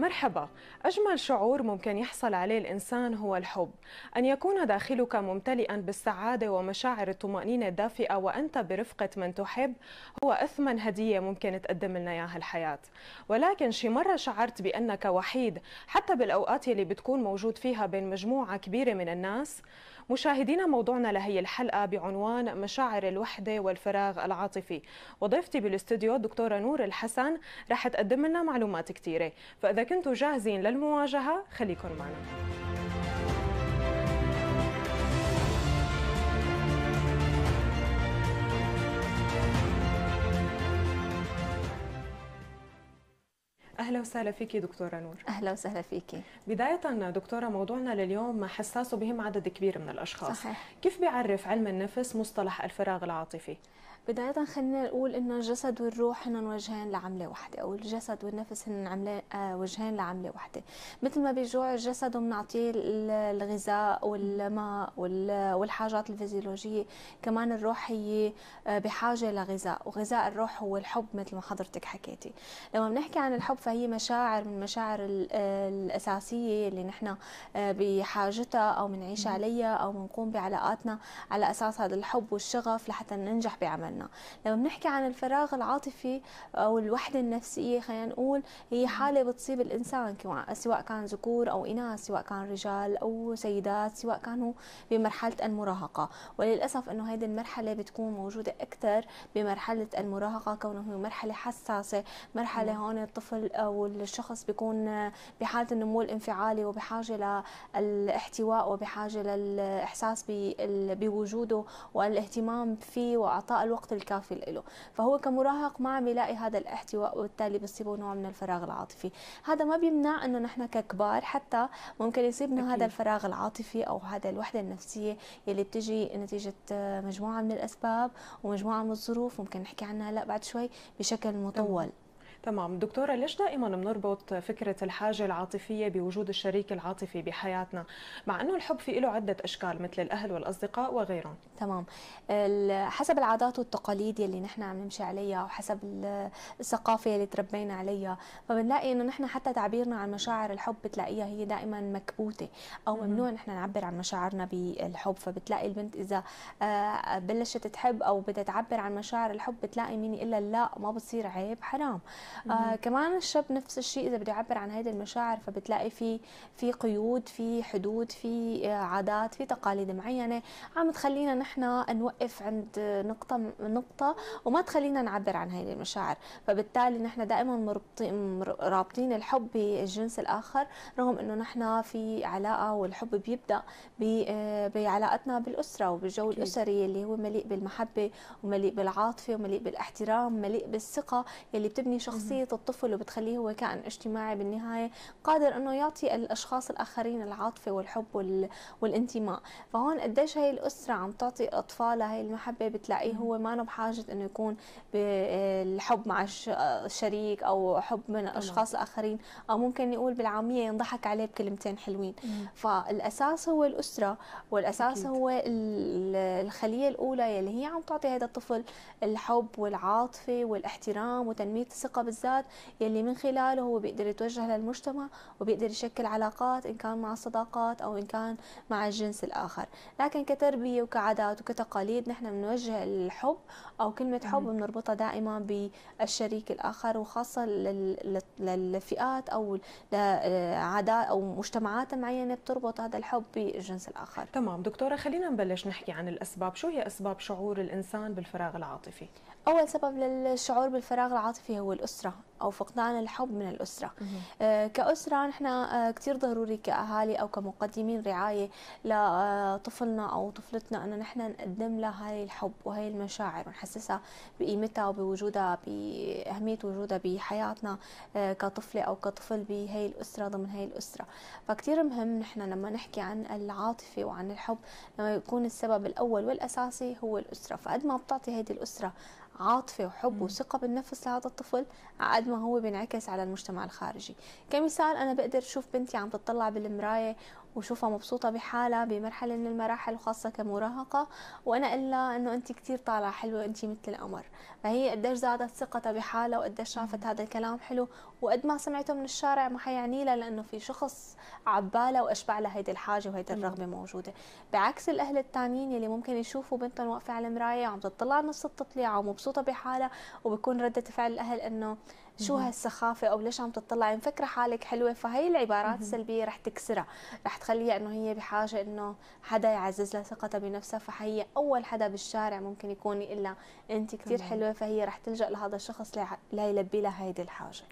مرحبا أجمل شعور ممكن يحصل عليه الإنسان هو الحب أن يكون داخلك ممتلئا بالسعادة ومشاعر الطمأنينة الدافئة وأنت برفقة من تحب هو أثمن هدية ممكن تقدم لنا إياها الحياة ولكن شي مرة شعرت بأنك وحيد حتى بالأوقات اللي بتكون موجود فيها بين مجموعة كبيرة من الناس مشاهدينا موضوعنا لهي الحلقة بعنوان مشاعر الوحدة والفراغ العاطفي وضيفتي بالاستوديو الدكتورة نور الحسن رح تقدم لنا معلومات كثيرة فإذا كنتوا جاهزين للمواجهة خليكن معنا اهلا وسهلا فيكي دكتوره نور اهلا وسهلا فيكي بدايه دكتوره موضوعنا لليوم حساس بهم عدد كبير من الاشخاص صحيح. كيف بيعرف علم النفس مصطلح الفراغ العاطفي بداية خلينا نقول انه الجسد والروح هن وجهين لعملة واحدة او الجسد والنفس هن عملة آه، وجهين لعملة واحدة مثل ما بيجوع الجسد وبنعطيه الغذاء والماء والحاجات الفيزيولوجية كمان الروح هي آه، بحاجة لغذاء وغذاء الروح هو الحب مثل ما حضرتك حكيتي لما بنحكي عن الحب فهي مشاعر من المشاعر الأساسية اللي نحن آه، بحاجتها او بنعيش عليها او بنقوم بعلاقاتنا على اساس هذا الحب والشغف لحتى ننجح بعملنا مشاعرنا لما بنحكي عن الفراغ العاطفي او الوحده النفسيه خلينا نقول هي حاله بتصيب الانسان سواء كان ذكور او اناث سواء كان رجال او سيدات سواء كانوا بمرحله المراهقه وللاسف انه هذه المرحله بتكون موجوده اكثر بمرحله المراهقه كونه هي مرحله حساسه مرحله هون الطفل او الشخص بيكون بحاله النمو الانفعالي وبحاجه للاحتواء وبحاجه للاحساس بوجوده والاهتمام فيه واعطاء الوقت الوقت الكافي له فهو كمراهق ما عم يلاقي هذا الاحتواء وبالتالي بيصيبه نوع من الفراغ العاطفي هذا ما بيمنع انه نحن ككبار حتى ممكن يصيبنا أكيد. هذا الفراغ العاطفي او هذا الوحده النفسيه يلي بتجي نتيجه آه، مجموعه من الاسباب ومجموعه من الظروف ممكن نحكي عنها هلا بعد شوي بشكل مطول تمام دكتورة ليش دائما بنربط فكرة الحاجة العاطفية بوجود الشريك العاطفي بحياتنا مع أنه الحب في له عدة أشكال مثل الأهل والأصدقاء وغيرهم تمام حسب العادات والتقاليد يلي نحن عم نمشي عليها وحسب الثقافة اللي تربينا عليها فبنلاقي أنه نحن حتى تعبيرنا عن مشاعر الحب بتلاقيها هي دائما مكبوتة أو ممنوع نحن نعبر عن مشاعرنا بالحب فبتلاقي البنت إذا آه، بلشت تحب أو بدها تعبر عن مشاعر الحب بتلاقي مين إلا لا ما بتصير عيب حرام آه كمان الشاب نفس الشيء اذا بده يعبر عن هذه المشاعر فبتلاقي في في قيود في حدود في آه، عادات في تقاليد معينه عم تخلينا نحن نوقف عند نقطه نقطه وما تخلينا نعبر عن هذه المشاعر فبالتالي نحن دائما رابطين الحب بالجنس الاخر رغم انه نحن في علاقه والحب بيبدا آه، بعلاقتنا بالاسره وبالجو الاسري اللي هو مليء بالمحبه ومليء بالعاطفه ومليء بالاحترام مليء بالثقه اللي بتبني شخص شخصية الطفل وبتخليه هو كائن اجتماعي بالنهاية قادر أنه يعطي الأشخاص الآخرين العاطفة والحب والانتماء فهون قديش هاي الأسرة عم تعطي أطفالها هاي المحبة بتلاقيه هو ما أنه بحاجة أنه يكون بالحب مع الشريك أو حب من الأشخاص الآخرين أو ممكن يقول بالعامية ينضحك عليه بكلمتين حلوين فالأساس هو الأسرة والأساس أكيد. هو الخلية الأولى يلي هي عم تعطي هذا الطفل الحب والعاطفة والاحترام وتنمية الثقة بالذات يلي من خلاله هو بيقدر يتوجه للمجتمع وبيقدر يشكل علاقات إن كان مع الصداقات أو إن كان مع الجنس الآخر لكن كتربية وكعادات وكتقاليد نحن بنوجه الحب أو كلمة حب بنربطها دائما بالشريك الآخر وخاصة للفئات أو لعادات أو مجتمعات معينة بتربط هذا الحب بالجنس الآخر تمام دكتورة خلينا نبلش نحكي عن الأسباب شو هي أسباب شعور الإنسان بالفراغ العاطفي أول سبب للشعور بالفراغ العاطفي هو الأسرة او فقدان الحب من الاسره آه، كاسره نحن آه، كثير ضروري كاهالي او كمقدمين رعايه لطفلنا او طفلتنا انه نحن نقدم لها هاي الحب وهي المشاعر ونحسسها بقيمتها وبوجودها باهميه وجودها بحياتنا آه، كطفله او كطفل بهي الاسره ضمن هي الاسره فكثير مهم نحن لما نحكي عن العاطفه وعن الحب لما يكون السبب الاول والاساسي هو الاسره فقد ما بتعطي هيدي الاسره عاطفه وحب وثقه بالنفس لهذا الطفل قد ما هو بينعكس على المجتمع الخارجي كمثال أنا بقدر أشوف بنتي عم تطلع بالمراية وشوفها مبسوطة بحالها بمرحلة من المراحل وخاصة كمراهقة وأنا أقول لها إنه أنت كثير طالعة حلوة أنت مثل القمر فهي قديش زادت ثقتها بحالها وقديش شافت هذا الكلام حلو وقد ما سمعته من الشارع ما حيعني لها لأنه في شخص عبالها وأشبع لها هيدي الحاجة وهيدي الرغبة موجودة بعكس الأهل التانيين يلي ممكن يشوفوا بنتهم واقفة على المراية وعم تطلع نفس التطليعة ومبسوطة بحالها وبكون ردة فعل الأهل إنه شو هالسخافه او ليش عم تطلعي يعني مفكره حالك حلوه فهي العبارات السلبيه رح تكسرها رح تخليها انه هي بحاجه انه حدا يعزز لها ثقتها بنفسها فهي اول حدا بالشارع ممكن يكون الا انت كثير حلوه فهي رح تلجا لهذا الشخص ليلبي لها هيدي الحاجه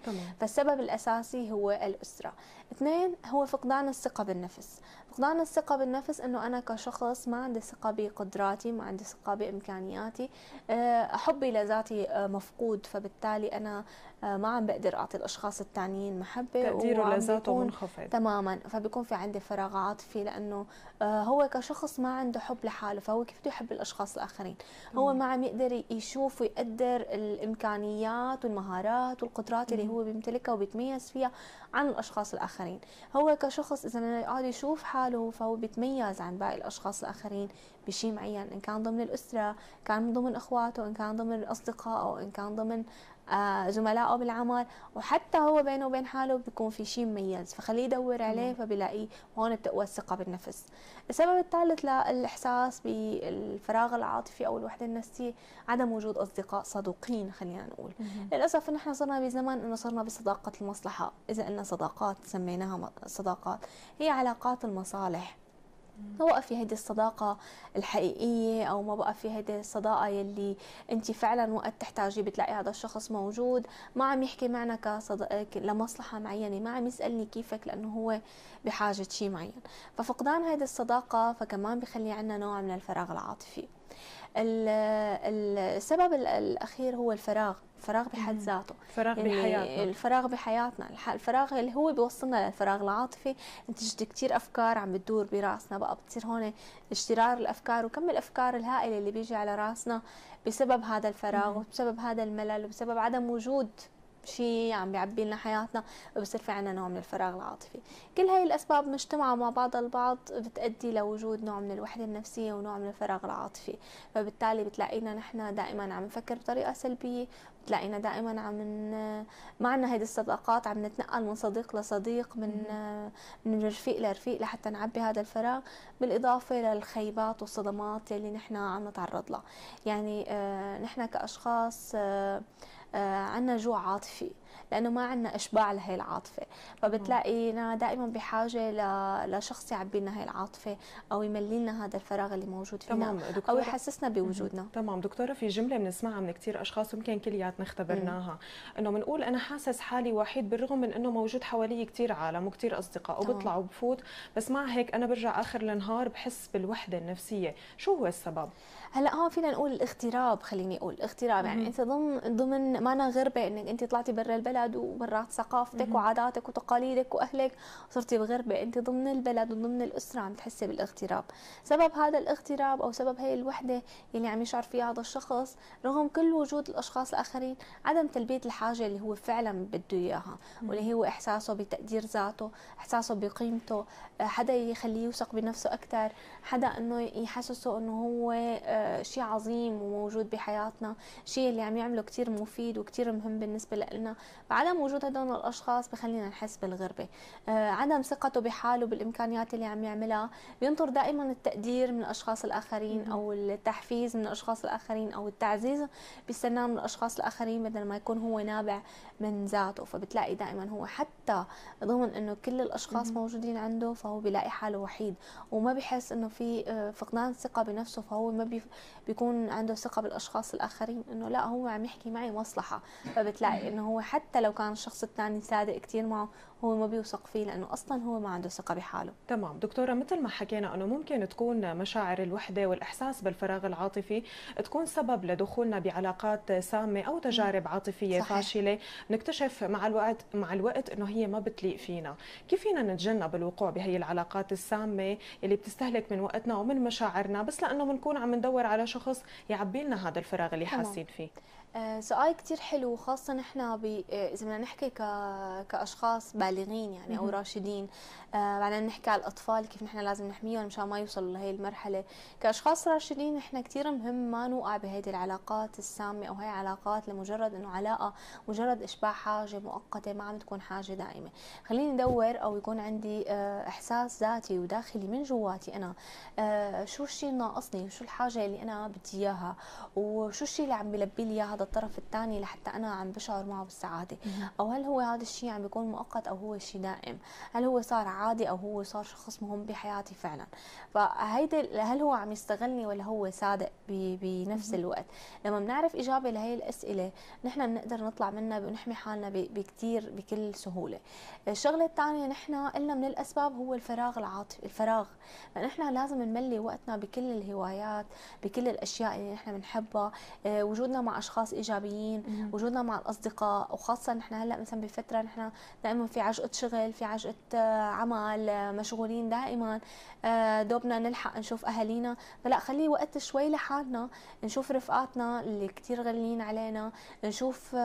فالسبب الاساسي هو الاسره اثنين هو فقدان الثقة بالنفس فقدان الثقة بالنفس انه انا كشخص ما عندي ثقة بقدراتي ما عندي ثقة بامكانياتي آه، حبي لذاتي آه، مفقود فبالتالي انا آه، ما عم بقدر اعطي الاشخاص التانيين محبة تقديره لذاته منخفض تماما فبيكون في عندي فراغ عاطفي لانه هو كشخص ما عنده حب لحاله فهو كيف بده يحب الاشخاص الاخرين هو ما عم يقدر يشوف ويقدر الامكانيات والمهارات والقدرات اللي هو بيمتلكها وبيتميز فيها عن الاشخاص الاخرين الآخرين هو كشخص إذا يقعد يشوف حاله فهو بيتميز عن باقي الأشخاص الآخرين بشيء معين إن كان ضمن الأسرة كان ضمن إخواته إن كان ضمن أصدقائه إن كان ضمن آه، زملائه بالعمل وحتى هو بينه وبين حاله بيكون في شيء مميز فخليه يدور عليه فبلاقيه وهون بتقوى الثقه بالنفس السبب الثالث للاحساس بالفراغ العاطفي او الوحده النفسيه عدم وجود اصدقاء صدوقين خلينا نقول للاسف نحن صرنا بزمن انه صرنا بصداقه المصلحه اذا قلنا صداقات سميناها صداقات هي علاقات المصالح ما بقى في هيدي الصداقة الحقيقية أو ما بقى في هيدي الصداقة يلي أنت فعلا وقت تحتاجي بتلاقي هذا الشخص موجود ما عم يحكي معنا كصداقة لمصلحة معينة ما عم يسألني كيفك لأنه هو بحاجة شيء معين ففقدان هيدي الصداقة فكمان بخلي عنا نوع من الفراغ العاطفي السبب الاخير هو الفراغ الفراغ بحد ذاته الفراغ يعني بحياتنا الفراغ بحياتنا الفراغ اللي هو بيوصلنا للفراغ العاطفي انتجت كثير افكار عم بتدور براسنا بقى بتصير هون اشترار الافكار وكم الافكار الهائله اللي بيجي على راسنا بسبب هذا الفراغ وبسبب هذا الملل وبسبب عدم وجود شيء عم بيعبي لنا حياتنا وبصير في عنا نوع من الفراغ العاطفي كل هاي الأسباب مجتمعة مع بعضها البعض بتأدي لوجود نوع من الوحدة النفسية ونوع من الفراغ العاطفي فبالتالي بتلاقينا نحن دائما عم نفكر بطريقة سلبية بتلاقينا دائما عم ما عنا هيدي الصداقات عم نتنقل من صديق لصديق من من رفيق لرفيق لحتى نعبي هذا الفراغ بالإضافة للخيبات والصدمات اللي نحن عم نتعرض لها يعني آه، نحن كأشخاص آه، آه، عندنا جوع عاطفي لانه ما عندنا اشباع لهي العاطفه فبتلاقينا دائما بحاجه لشخص يعبي لنا هي العاطفه او يملي لنا هذا الفراغ اللي موجود فينا تمام دكتورة. او يحسسنا بوجودنا تمام دكتوره في جمله بنسمعها من كثير اشخاص يمكن كلياتنا اختبرناها انه بنقول انا حاسس حالي وحيد بالرغم من انه موجود حوالي كثير عالم وكثير اصدقاء وبطلع وبفوت بس مع هيك انا برجع اخر النهار بحس بالوحده النفسيه شو هو السبب هلا هون فينا نقول الاغتراب خليني اقول اغتراب يعني انت ضمن ضمن ما أنا غربه انك انت طلعتي برا البلد ومرات ثقافتك وعاداتك وتقاليدك واهلك صرتي بغربه انت ضمن البلد وضمن الاسره عم تحسي بالاغتراب سبب هذا الاغتراب او سبب هي الوحده اللي عم يشعر فيها هذا الشخص رغم كل وجود الاشخاص الاخرين عدم تلبيه الحاجه اللي هو فعلا بده اياها واللي هو احساسه بتقدير ذاته احساسه بقيمته آه، حدا يخليه يوثق بنفسه اكثر حدا انه يحسسه انه هو آه، شيء عظيم وموجود بحياتنا شيء اللي عم يعمله كثير مفيد وكثير مهم بالنسبه لنا فعدم وجود هدول الاشخاص بخلينا نحس بالغربه آه، عدم ثقته بحاله بالامكانيات اللي عم يعملها بينطر دائما التقدير من الاشخاص الاخرين او التحفيز من الاشخاص الاخرين او التعزيز بيستناه من الاشخاص الاخرين بدل ما يكون هو نابع من ذاته فبتلاقي دائما هو حتى ضمن انه كل الاشخاص موجودين عنده فهو بيلاقي حاله وحيد وما بحس انه في آه، فقدان ثقه بنفسه فهو ما بي بيكون عنده ثقه بالاشخاص الاخرين انه لا هو عم يحكي معي مصلحه فبتلاقي انه هو حتى لو كان الشخص الثاني صادق كثير معه هو ما بيوثق فيه لانه اصلا هو ما عنده ثقه بحاله تمام دكتوره مثل ما حكينا انه ممكن تكون مشاعر الوحده والاحساس بالفراغ العاطفي تكون سبب لدخولنا بعلاقات سامه او تجارب م. عاطفيه صحيح. فاشله نكتشف مع الوقت مع الوقت انه هي ما بتليق فينا كيف فينا نتجنب الوقوع بهي العلاقات السامه اللي بتستهلك من وقتنا ومن مشاعرنا بس لانه بنكون عم ندور على شخص يعبي لنا هذا الفراغ اللي حاسين فيه آه، سؤال كتير حلو خاصة نحن آه، إذا بدنا نحكي ك... كأشخاص بالغين يعني أو راشدين آه، بعدين نحكي على الأطفال كيف نحن لازم نحميهم مشان ما يوصلوا لهي المرحلة كأشخاص راشدين نحن كتير مهم ما نوقع بهيدي العلاقات السامة أو هي علاقات لمجرد إنه علاقة مجرد إشباع حاجة مؤقتة ما عم تكون حاجة دائمة خليني أدور أو يكون عندي إحساس ذاتي وداخلي من جواتي أنا شو الشيء اللي ناقصني وشو الحاجة اللي أنا بدي إياها وشو الشيء اللي عم بلبي لي إياها هذا الطرف الثاني لحتى انا عم بشعر معه بالسعاده او هل هو هذا الشيء عم بيكون مؤقت او هو شيء دائم هل هو صار عادي او هو صار شخص مهم بحياتي فعلا فهيدا هل هو عم يستغلني ولا هو صادق بنفس الوقت لما بنعرف اجابه لهي الاسئله نحن بنقدر نطلع منها ونحمي حالنا بكثير بكل سهوله الشغله الثانيه نحن قلنا من الاسباب هو الفراغ العاطفي الفراغ فنحن لازم نملي وقتنا بكل الهوايات بكل الاشياء اللي نحن بنحبها آه، وجودنا مع اشخاص اشخاص ايجابيين مم. وجودنا مع الاصدقاء وخاصه نحن هلا مثلا بفتره نحن دائما في عجقه شغل في عجقه آه، عمل آه، مشغولين دائما آه، دوبنا نلحق نشوف اهالينا فلا خلي وقت شوي لحالنا نشوف رفقاتنا اللي كثير غاليين علينا نشوف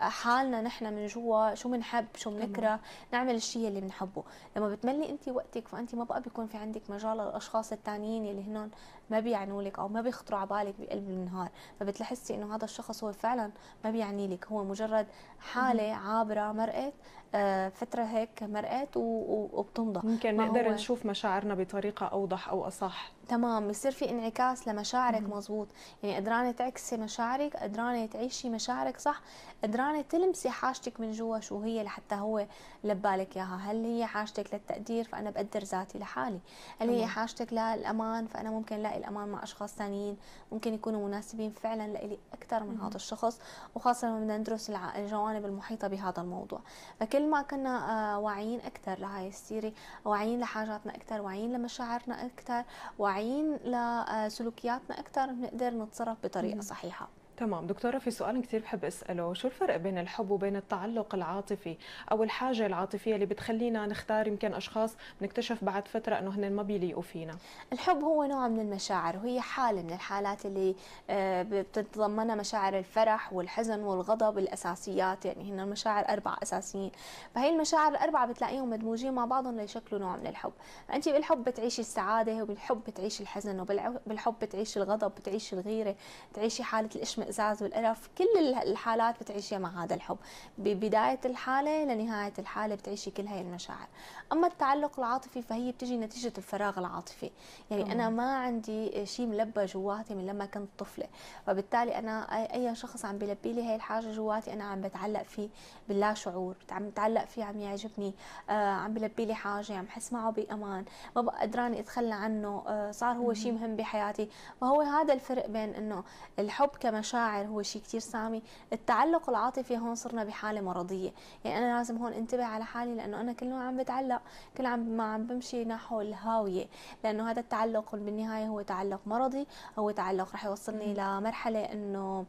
حالنا نحن من جوا شو بنحب شو بنكره نعمل الشيء اللي بنحبه لما بتملي انت وقتك فانت ما بقى بيكون في عندك مجال للاشخاص الثانيين اللي هنن ما بيعنوا لك او ما بيخطروا على بالك بقلب النهار فبتحسي انه هذا الشخص هو هو فعلا ما بيعني لك هو مجرد حاله عابره مرقت آه، فتره هيك مرقت وبتمضى ممكن نقدر نشوف مشاعرنا بطريقه اوضح او اصح تمام بصير في انعكاس لمشاعرك مزبوط يعني قدرانه تعكسي مشاعرك قدرانه تعيشي مشاعرك صح قدرانه تلمسي حاجتك من جوا شو هي لحتى هو لبالك اياها هل هي حاجتك للتقدير فانا بقدر ذاتي لحالي هل هي حاجتك للامان فانا ممكن الاقي الامان مع اشخاص ثانيين ممكن يكونوا مناسبين فعلا لإلي اكثر من هذا الشخص وخاصه لما بدنا ندرس الجوانب المحيطه بهذا الموضوع فكل كل ما كنا آه، واعيين اكثر لهاي السيره واعيين لحاجاتنا اكثر واعيين لمشاعرنا اكثر واعيين لسلوكياتنا آه، اكثر بنقدر نتصرف بطريقه صحيحه تمام دكتورة في سؤال كثير بحب أسأله شو الفرق بين الحب وبين التعلق العاطفي أو الحاجة العاطفية اللي بتخلينا نختار يمكن أشخاص نكتشف بعد فترة أنه هن ما بيليقوا فينا الحب هو نوع من المشاعر وهي حالة من الحالات اللي آه، بتتضمنها مشاعر الفرح والحزن والغضب الأساسيات يعني هن المشاعر أربعة أساسيين فهي المشاعر الأربعة بتلاقيهم مدموجين مع بعضهم ليشكلوا نوع من الحب فأنت بالحب بتعيشي السعادة وبالحب بتعيشي الحزن وبالحب بتعيشي الغضب بتعيشي الغيرة بتعيشي حالة الإشمئزاز الازعاز والقرف كل الحالات بتعيشيها مع هذا الحب ببدايه الحاله لنهايه الحاله بتعيشي كل هاي المشاعر اما التعلق العاطفي فهي بتجي نتيجه الفراغ العاطفي يعني انا ما عندي شيء ملبى جواتي من لما كنت طفله فبالتالي انا اي شخص عم بيلبي لي هاي الحاجه جواتي انا عم بتعلق فيه باللا شعور عم بتعلق فيه عم يعجبني آه، عم بلبي لي حاجه عم حس معه بامان ما بقى قدراني اتخلى عنه آه، صار هو شيء مهم بحياتي فهو هذا الفرق بين انه الحب كمشاعر المشاعر هو شيء كثير سامي التعلق العاطفي هون صرنا بحاله مرضيه يعني انا لازم هون انتبه على حالي لانه انا كل ما عم بتعلق كل عم ما عم بمشي نحو الهاويه لانه هذا التعلق بالنهايه هو تعلق مرضي هو تعلق رح يوصلني لمرحله انه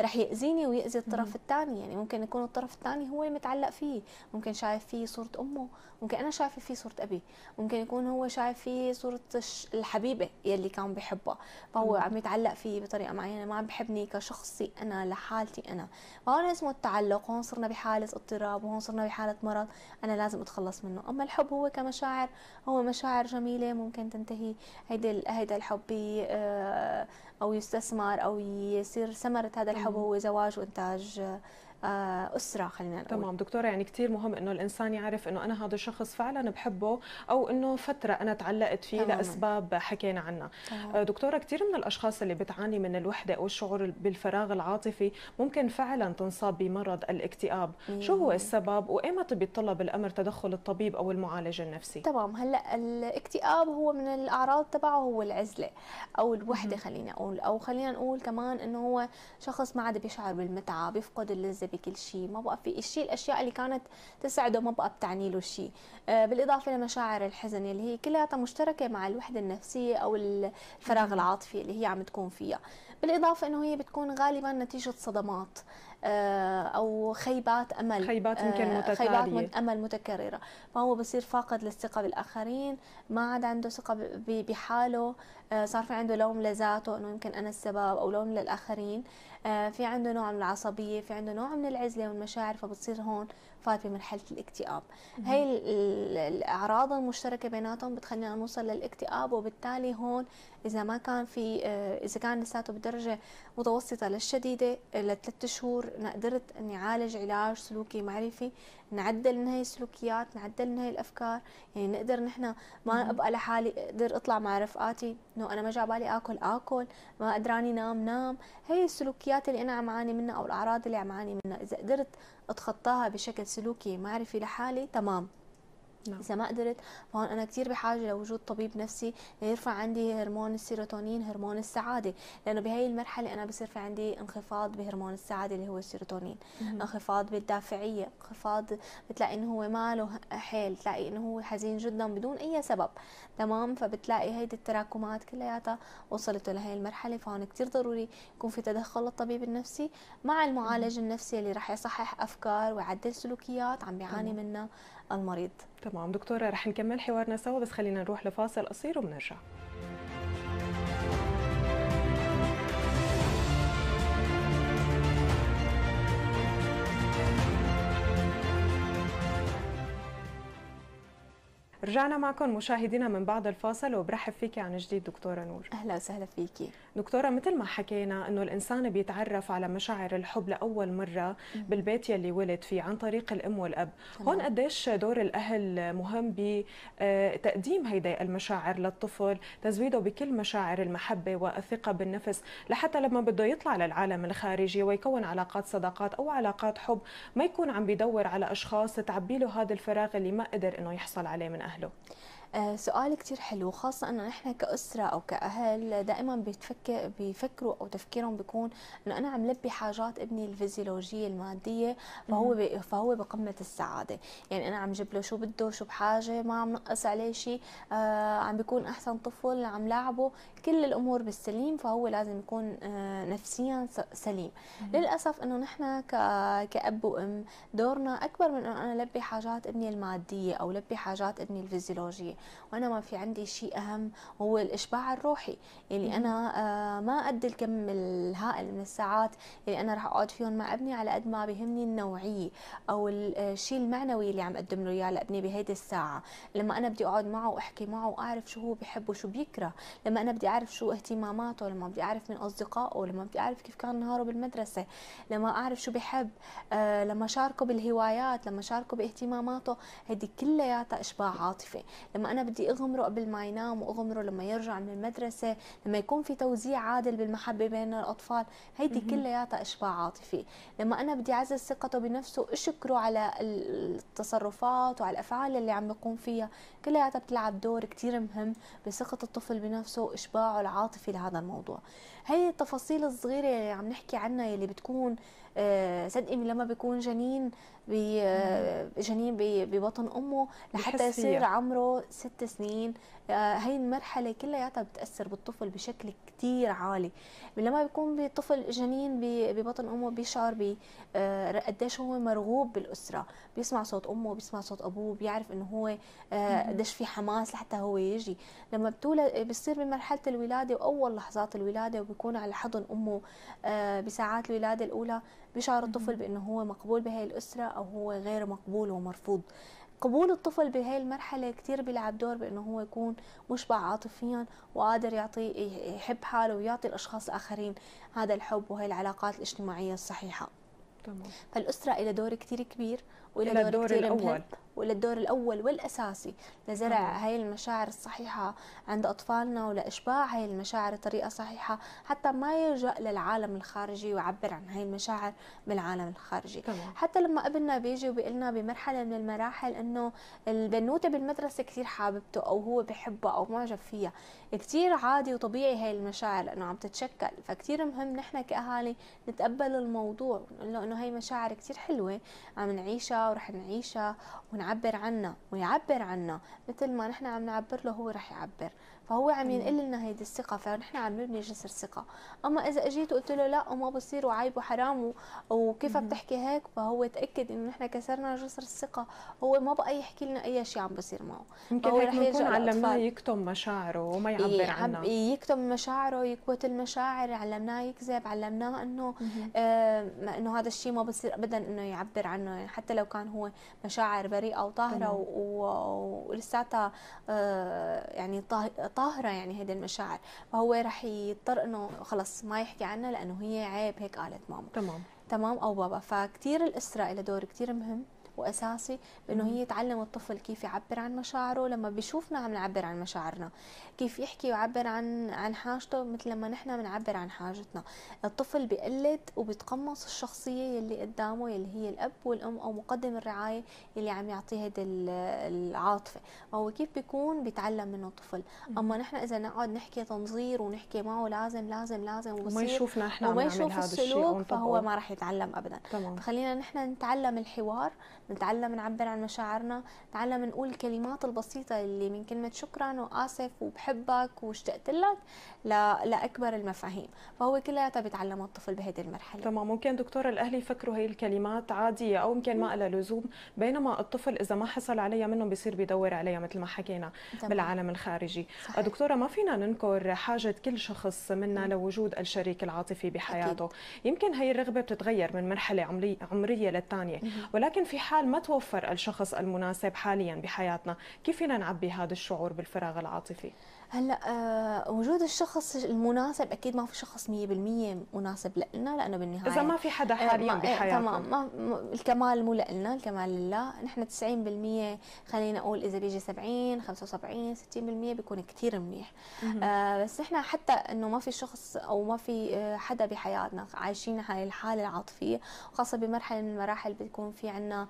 رح يأذيني ويأذي الطرف الثاني يعني ممكن يكون الطرف الثاني هو المتعلق فيه ممكن شايف فيه صورة أمه ممكن أنا شايفة فيه صورة أبي ممكن يكون هو شايف فيه صورة الحبيبة يلي كان بحبها فهو عم يتعلق فيه بطريقة معينة ما عم بحبني كشخصي أنا لحالتي أنا فهون اسمه التعلق هون صرنا بحالة اضطراب وهون صرنا بحالة مرض أنا لازم أتخلص منه أما الحب هو كمشاعر هو مشاعر جميلة ممكن تنتهي هيدا هيدا الحب آه، او يستثمر او يصير ثمره هذا الحب هو زواج وانتاج آه، اسره خلينا نقول تمام دكتوره يعني كثير مهم انه الانسان يعرف انه انا هذا الشخص فعلا بحبه او انه فتره انا تعلقت فيه تمام. لاسباب حكينا عنها تمام. آه، دكتوره كثير من الاشخاص اللي بتعاني من الوحده او الشعور بالفراغ العاطفي ممكن فعلا تنصاب بمرض الاكتئاب مم. شو هو السبب وايمتى بيتطلب الامر تدخل الطبيب او المعالج النفسي تمام هلا الاكتئاب هو من الاعراض تبعه هو العزله او الوحده خلينا نقول او خلينا نقول كمان انه هو شخص ما عاد بيشعر بالمتعه بيفقد اللذه بكل شيء ما بقى في شيء الاشياء اللي كانت تسعده ما بقى بتعني له شيء آه، بالاضافه لمشاعر الحزن اللي هي كلها مشتركه مع الوحده النفسيه او الفراغ العاطفي اللي هي عم تكون فيها بالاضافه انه هي بتكون غالبا نتيجه صدمات آه، او خيبات امل خيبات يمكن آه، متكرره خيبات امل متكرره فهو بصير فاقد للثقه بالاخرين ما عاد عنده ثقه بحاله آه، صار في عنده لوم لذاته انه يمكن انا السبب او لوم للاخرين في عنده نوع من العصبيه في عنده نوع من العزله والمشاعر فبتصير هون فات بمرحله الاكتئاب مم. هاي الاعراض المشتركه بيناتهم بتخلينا نوصل للاكتئاب وبالتالي هون اذا ما كان في آه، اذا كان لساته بدرجه متوسطه للشديده آه، لثلاث شهور قدرت اني اعالج علاج سلوكي معرفي نعدل من هاي السلوكيات نعدل من هاي الافكار يعني نقدر نحن ما ابقى لحالي اقدر اطلع مع رفقاتي انه انا ما جا بالي اكل اكل ما قدراني نام نام هاي السلوكيات اللي انا عم اعاني منها او الاعراض اللي عم اعاني منها اذا قدرت اتخطاها بشكل سلوكي معرفي لحالي تمام نعم. اذا ما قدرت فهون انا كثير بحاجه لوجود طبيب نفسي يرفع عندي هرمون السيروتونين هرمون السعاده لانه بهي المرحله انا بصير في عندي انخفاض بهرمون السعاده اللي هو السيروتونين مم. انخفاض بالدافعيه انخفاض بتلاقي انه هو ما له حيل بتلاقي انه هو حزين جدا بدون اي سبب تمام فبتلاقي هيدي التراكمات كلياتها وصلت لهي المرحله فهون كثير ضروري يكون في تدخل الطبيب النفسي مع المعالج النفسي اللي رح يصحح افكار ويعدل سلوكيات عم بيعاني منها المريض تمام دكتوره رح نكمل حوارنا سوا بس خلينا نروح لفاصل قصير وبنرجع رجعنا معكم مشاهدينا من بعد الفاصل وبرحب فيكي عن جديد دكتورة نور أهلا وسهلا فيكي دكتورة مثل ما حكينا أنه الإنسان بيتعرف على مشاعر الحب لأول مرة بالبيت يلي ولد فيه عن طريق الأم والأب تمام. هون قديش دور الأهل مهم بتقديم آه، هيدي المشاعر للطفل تزويده بكل مشاعر المحبة والثقة بالنفس لحتى لما بده يطلع للعالم الخارجي ويكون علاقات صداقات أو علاقات حب ما يكون عم بيدور على أشخاص تعبي له هذا الفراغ اللي ما قدر أنه يحصل عليه من أهل أهله آه، سؤال كتير حلو خاصة انه نحن كأسرة او كأهل دائما بتفكر بيفكروا او تفكيرهم بيكون انه انا عم لبي حاجات ابني الفيزيولوجية المادية فهو فهو بقمة السعادة يعني انا عم جيب له شو بده شو بحاجة ما عم نقص عليه شيء آه عم بيكون احسن طفل عم لعبه كل الامور بالسليم فهو لازم يكون آه نفسيا سليم مم. للاسف انه نحن كأب وام دورنا اكبر من انه انا لبي حاجات ابني المادية او لبي حاجات ابني الفيزيولوجية وانا ما في عندي شيء اهم هو الاشباع الروحي اللي انا آه، ما ادي الكم الهائل من الساعات اللي انا راح اقعد فيهم مع ابني على قد ما بهمني النوعيه او آه، الشيء المعنوي اللي عم اقدم له اياه لابني بهيدي الساعه لما انا بدي اقعد معه واحكي معه واعرف شو هو بحب وشو بيكره لما انا بدي اعرف شو اهتماماته لما بدي اعرف من اصدقائه لما بدي اعرف كيف كان نهاره بالمدرسه لما اعرف شو بحب آه، لما شاركه بالهوايات لما شاركه باهتماماته هيدي كلياتها اشباع عاطفي لما انا بدي اغمره قبل ما ينام واغمره لما يرجع من المدرسه لما يكون في توزيع عادل بالمحبه بين الاطفال هيدي كلياتها اشباع عاطفي لما انا بدي اعزز ثقته بنفسه اشكره على التصرفات وعلى الافعال اللي عم بقوم فيها كلياتها بتلعب دور كثير مهم بثقه الطفل بنفسه واشباعه العاطفي لهذا الموضوع هي التفاصيل الصغيره اللي عم نحكي عنها يلي بتكون آه، صدقي لما بيكون جنين بي آه، جنين ببطن امه لحتى يصير عمره ست سنين آه، هاي المرحله كلياتها بتاثر بالطفل بشكل كتير عالي لما بيكون بطفل جنين ببطن امه بيشعر ب آه، قديش هو مرغوب بالاسره بيسمع صوت امه بيسمع صوت ابوه بيعرف انه هو آه، قديش في حماس لحتى هو يجي لما بتولد بيصير بمرحله الولاده واول لحظات الولاده وبيكون على حضن امه بساعات الولاده الاولى بيشعر الطفل بانه هو مقبول بهي الاسره او هو غير مقبول ومرفوض قبول الطفل بهاي المرحله كتير بيلعب دور بانه هو يكون مشبع عاطفيا وقادر يعطي يحب حاله ويعطي الاشخاص الاخرين هذا الحب وهي العلاقات الاجتماعيه الصحيحه تمام. فالأسرة إلى دور كتير كبير وإلى دور, دور كتير الأول مهم وللدور الدور الاول والاساسي لزرع هاي المشاعر الصحيحه عند اطفالنا ولاشباع هاي المشاعر بطريقه صحيحه حتى ما يلجا للعالم الخارجي ويعبر عن هاي المشاعر بالعالم الخارجي طبعا. حتى لما ابننا بيجي وبيقلنا بمرحله من المراحل انه البنوته بالمدرسه كثير حاببته او هو بحبها او معجب فيها كثير عادي وطبيعي هاي المشاعر لانه عم تتشكل فكثير مهم نحن كاهالي نتقبل الموضوع ونقول له انه هاي مشاعر كثير حلوه عم نعيشها ورح نعيشها ونعيشها نعبر عنا ويعبر عنا مثل ما نحن عم نعبر له هو رح يعبر فهو عم ينقل لنا هيدي الثقه فنحن عم نبني جسر ثقه اما اذا اجيت وقلت له لا وما بصير وعيب وحرام وكيف بتحكي هيك فهو تاكد انه نحن كسرنا جسر الثقه هو ما بقى يحكي لنا اي شيء عم بصير معه يمكن هيك يكون علمناه يكتم مشاعره وما إيه، يعبر عنها إيه، يكتم مشاعره يكبت المشاعر علمناه يكذب علمناه انه آه انه هذا الشيء ما بصير ابدا انه يعبر عنه يعني حتى لو كان هو مشاعر بريئه وطاهره ولساتها آه يعني طاهره طاهرة يعني هيدي المشاعر فهو رح يضطر انه خلص ما يحكي عنها لانه هي عيب هيك قالت ماما تمام تمام او بابا فكتير الاسره لها دور كتير مهم واساسي بانه هي تعلم الطفل كيف يعبر عن مشاعره لما بيشوفنا عم نعبر عن مشاعرنا كيف يحكي ويعبر عن عن حاجته مثل لما نحن بنعبر عن حاجتنا الطفل بيقلد وبيتقمص الشخصيه يلي قدامه يلي هي الاب والام او مقدم الرعايه يلي عم يعطيه هيدي العاطفه هو كيف بيكون بيتعلم منه الطفل اما نحن اذا نقعد نحكي تنظير ونحكي معه لازم لازم لازم وما يشوفنا احنا وما يشوف السلوك فهو ما راح يتعلم ابدا تمام. فخلينا نحن نتعلم الحوار نتعلم نعبر عن مشاعرنا نتعلم نقول الكلمات البسيطة اللي من كلمة شكرا وآسف وبحبك واشتقت لك لاكبر المفاهيم فهو كلياتها بيتعلمه الطفل بهذه المرحله تمام ممكن دكتور الاهل يفكروا هي الكلمات عاديه او يمكن ما لها لزوم بينما الطفل اذا ما حصل عليها منهم بيصير بيدور عليها مثل ما حكينا تمام. بالعالم الخارجي صحيح. دكتوره ما فينا ننكر حاجه كل شخص منا لوجود الشريك العاطفي بحياته أكيد. يمكن هي الرغبه بتتغير من مرحله عمريه للثانيه ولكن في حال ما توفر الشخص المناسب حاليا بحياتنا كيف فينا نعبي هذا الشعور بالفراغ العاطفي هلا آه، وجود الشخص المناسب اكيد ما في شخص 100% مناسب لنا لانه بالنهايه اذا ما في حدا آه، حاليا آه، بحياتنا تمام ما الكمال مو لنا الكمال لله نحن 90% خلينا نقول اذا بيجي 70 75 60% بيكون كثير منيح آه بس نحن حتى انه ما في شخص او ما في حدا بحياتنا عايشين هاي الحاله العاطفيه خاصه بمرحله من المراحل بتكون في عندنا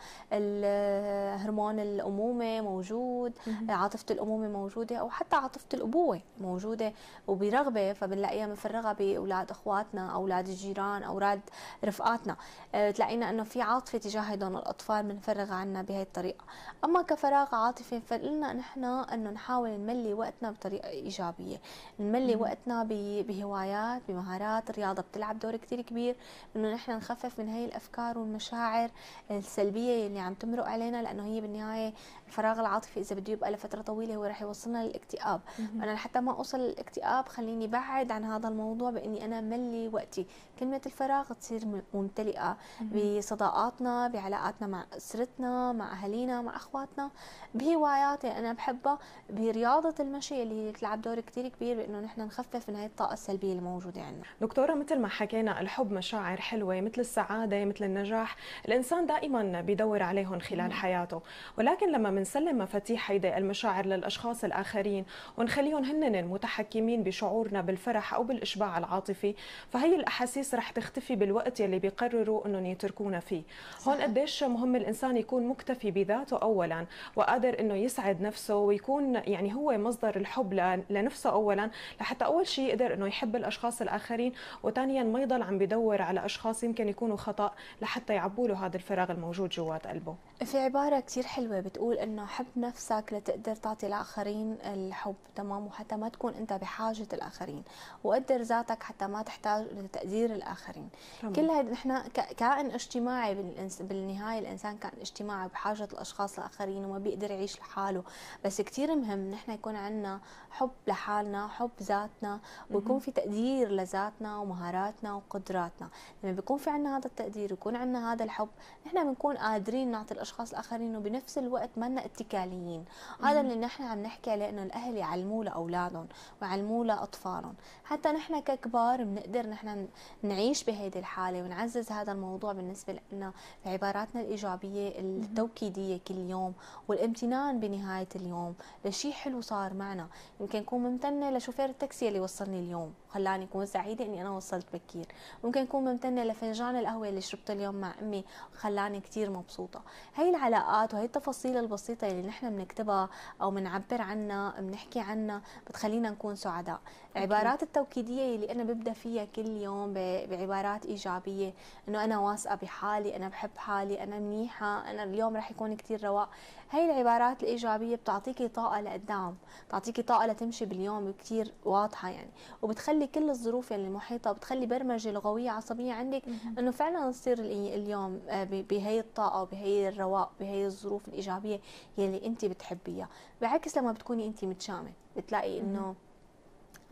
هرمون الامومه موجود عاطفه الامومه موجوده او حتى عاطفه الأمومة الابوه موجوده وبرغبه فبنلاقيها مفرغه باولاد اخواتنا اولاد الجيران اولاد رفقاتنا بتلاقينا آه، انه في عاطفه تجاه هدول الاطفال بنفرغ عنا بهي الطريقه اما كفراغ عاطفي فقلنا نحن انه نحاول نملي وقتنا بطريقه ايجابيه نملي وقتنا بهوايات بمهارات الرياضه بتلعب دور كثير كبير انه نحن نخفف من هي الافكار والمشاعر السلبيه اللي عم تمرق علينا لانه هي بالنهايه الفراغ العاطفي اذا بده يبقى لفتره طويله هو رح يوصلنا للاكتئاب انا لحتى ما اوصل للاكتئاب خليني بعد عن هذا الموضوع باني انا ملي وقتي كلمة الفراغ تصير ممتلئة بصداقاتنا بعلاقاتنا مع أسرتنا مع أهالينا مع أخواتنا بهواياتي أنا بحبها برياضة المشي اللي هي تلعب دور كتير كبير بأنه نحن نخفف من هاي الطاقة السلبية الموجودة عندنا دكتورة مثل ما حكينا الحب مشاعر حلوة مثل السعادة مثل النجاح الإنسان دائما بيدور عليهم خلال حياته ولكن لما بنسلم مفاتيح هيدي المشاعر للأشخاص الآخرين ونخليهم هن المتحكمين بشعورنا بالفرح أو بالإشباع العاطفي فهي الأحاسيس رح تختفي بالوقت يلي بيقرروا انهم يتركونا فيه هون قديش مهم الانسان يكون مكتفي بذاته اولا وقادر انه يسعد نفسه ويكون يعني هو مصدر الحب لنفسه اولا لحتى اول شيء يقدر انه يحب الاشخاص الاخرين وثانيا ما يضل عم بدور على اشخاص يمكن يكونوا خطا لحتى يعبوا له هذا الفراغ الموجود جوات قلبه في عباره كثير حلوه بتقول انه حب نفسك لتقدر تعطي الاخرين الحب تمام وحتى ما تكون انت بحاجه الاخرين وقدر ذاتك حتى ما تحتاج لتقدير الآخرين رمي. كل هذا نحن كائن اجتماعي بالنهاية الإنسان كائن اجتماعي بحاجة الأشخاص الآخرين وما بيقدر يعيش لحاله بس كثير مهم نحن يكون عندنا حب لحالنا حب ذاتنا ويكون في تقدير لذاتنا ومهاراتنا وقدراتنا لما بيكون في عندنا هذا التقدير ويكون عندنا هذا الحب نحن بنكون قادرين نعطي الأشخاص الآخرين وبنفس الوقت ما اتكاليين هذا اللي نحن عم نحكي عليه إنه الأهل يعلموه لأولادهم ويعلموه لأطفالهم حتى نحن ككبار بنقدر نحن نعيش بهيدي الحاله ونعزز هذا الموضوع بالنسبه لنا بعباراتنا الايجابيه التوكيديه كل يوم والامتنان بنهايه اليوم لشيء حلو صار معنا يمكن اكون ممتنه لشوفير التاكسي اللي وصلني اليوم وخلاني اكون سعيده اني انا وصلت بكير ممكن اكون ممتنه لفنجان القهوه اللي شربته اليوم مع امي وخلاني كثير مبسوطه هي العلاقات وهي التفاصيل البسيطه اللي نحن بنكتبها او بنعبر عنها بنحكي عنها بتخلينا نكون سعداء العبارات التوكيديه اللي انا ببدا فيها كل يوم بعبارات ايجابيه انه انا واثقه بحالي انا بحب حالي انا منيحه انا اليوم رح يكون كثير رواق هاي العبارات الايجابيه بتعطيكي طاقه لقدام بتعطيكي طاقه لتمشي باليوم كثير واضحه يعني وبتخلي كل الظروف يعني المحيطه بتخلي برمجه لغويه عصبيه عندك انه فعلا تصير اليوم آه، بهي الطاقه وبهي الرواق بهي الظروف الايجابيه يلي انت بتحبيها بعكس لما بتكوني انت متشامه بتلاقي انه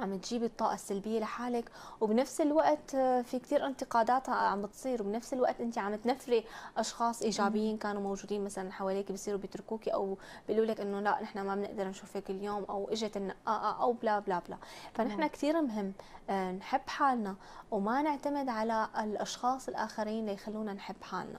عم تجيبي الطاقه السلبيه لحالك وبنفس الوقت آه، في كثير انتقادات عم بتصير وبنفس الوقت انت عم تنفري اشخاص ايجابيين كانوا موجودين مثلا حواليك بيصيروا بيتركوكي او بيقولوا لك انه لا نحن ما بنقدر نشوفك اليوم او اجت النقاقه آه، او بلا بلا بلا فنحن كثير مهم آه، نحب حالنا وما نعتمد على الأشخاص الآخرين ليخلونا نحب حالنا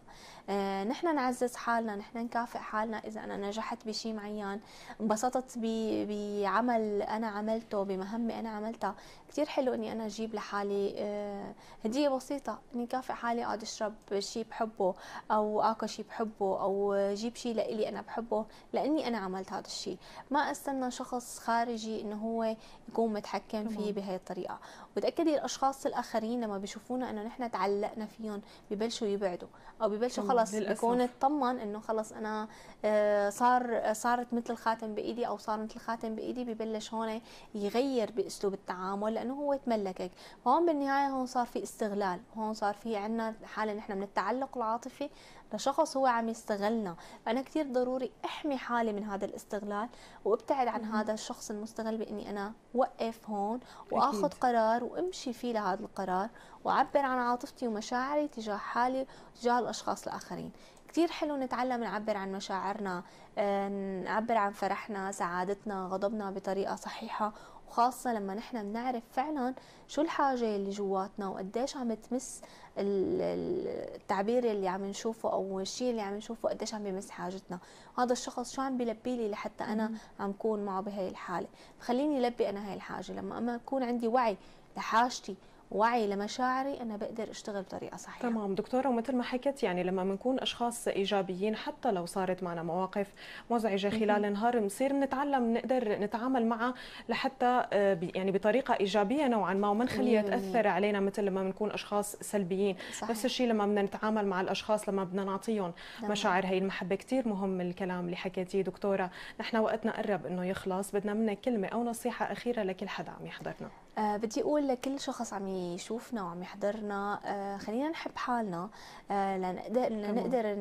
آه، نحن نعزز حالنا نحن نكافئ حالنا إذا أنا نجحت بشيء معين انبسطت بعمل أنا عملته بمهمة أنا عملتها كتير حلو أني أنا أجيب لحالي آه، هدية بسيطة أني كافئ حالي أقعد أشرب شيء بحبه أو أكل شيء بحبه أو أجيب شيء لإلي أنا بحبه لأني أنا عملت هذا الشيء ما استنى شخص خارجي أنه هو يكون متحكم فيه بهي الطريقة وتاكدي الاشخاص الاخرين لما بيشوفونا انه نحن تعلقنا فيهم ببلشوا يبعدوا او ببلشوا خلص بكون اطمن انه خلص انا آه، صار صارت مثل الخاتم بايدي او صار مثل الخاتم بايدي ببلش هون يغير باسلوب التعامل لانه هو تملكك فهون بالنهايه هون صار في استغلال هون صار في عندنا حاله نحن من التعلق العاطفي لشخص هو عم يستغلنا فأنا كتير ضروري أحمي حالي من هذا الاستغلال وأبتعد عن هذا الشخص المستغل بإني أنا وقف هون وآخذ قرار وأمشي فيه لهذا القرار وأعبر عن عاطفتي ومشاعري تجاه حالي وتجاه الأشخاص الآخرين كتير حلو نتعلم نعبر عن مشاعرنا آه، نعبر عن فرحنا سعادتنا غضبنا بطريقة صحيحة وخاصة لما نحن بنعرف فعلا شو الحاجة اللي جواتنا وقديش عم تمس التعبير اللي عم نشوفه أو الشيء اللي عم نشوفه قديش عم بيمس حاجتنا هذا الشخص شو عم بيلبي لي لحتى أنا عم كون معه بهي الحالة خليني لبي أنا هاي الحاجة لما أما يكون عندي وعي لحاجتي وعي لمشاعري انا بقدر اشتغل بطريقه صحيحه تمام دكتوره ومثل ما حكيت يعني لما بنكون اشخاص ايجابيين حتى لو صارت معنا مواقف مزعجه خلال النهار بنصير بنتعلم نقدر نتعامل معها لحتى آه، يعني بطريقه ايجابيه نوعا ما وما نخليها تاثر علينا مثل لما بنكون اشخاص سلبيين نفس الشيء لما بدنا نتعامل مع الاشخاص لما بدنا نعطيهم مشاعر هي المحبه كثير مهم الكلام اللي حكيتيه دكتوره نحن وقتنا قرب انه يخلص بدنا منك كلمه او نصيحه اخيره لكل حدا عم يحضرنا أه بدي اقول لكل شخص عم يشوفنا وعم يحضرنا أه خلينا نحب حالنا أه لنقدر نقدر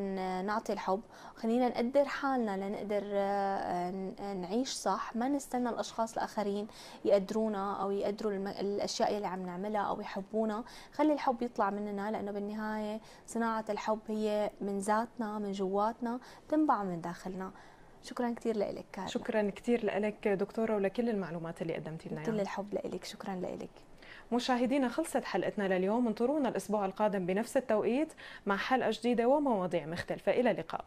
نعطي الحب خلينا نقدر حالنا لنقدر آه، نعيش صح ما نستنى الاشخاص الاخرين يقدرونا او يقدروا الاشياء اللي عم نعملها او يحبونا خلي الحب يطلع مننا لانه بالنهايه صناعه الحب هي من ذاتنا من جواتنا تنبع من داخلنا شكرا كثير لك شكرا كثير لك دكتوره ولكل المعلومات اللي قدمتي لنا كل الحب لك شكرا لك مشاهدينا خلصت حلقتنا لليوم انطرونا الاسبوع القادم بنفس التوقيت مع حلقه جديده ومواضيع مختلفه الى اللقاء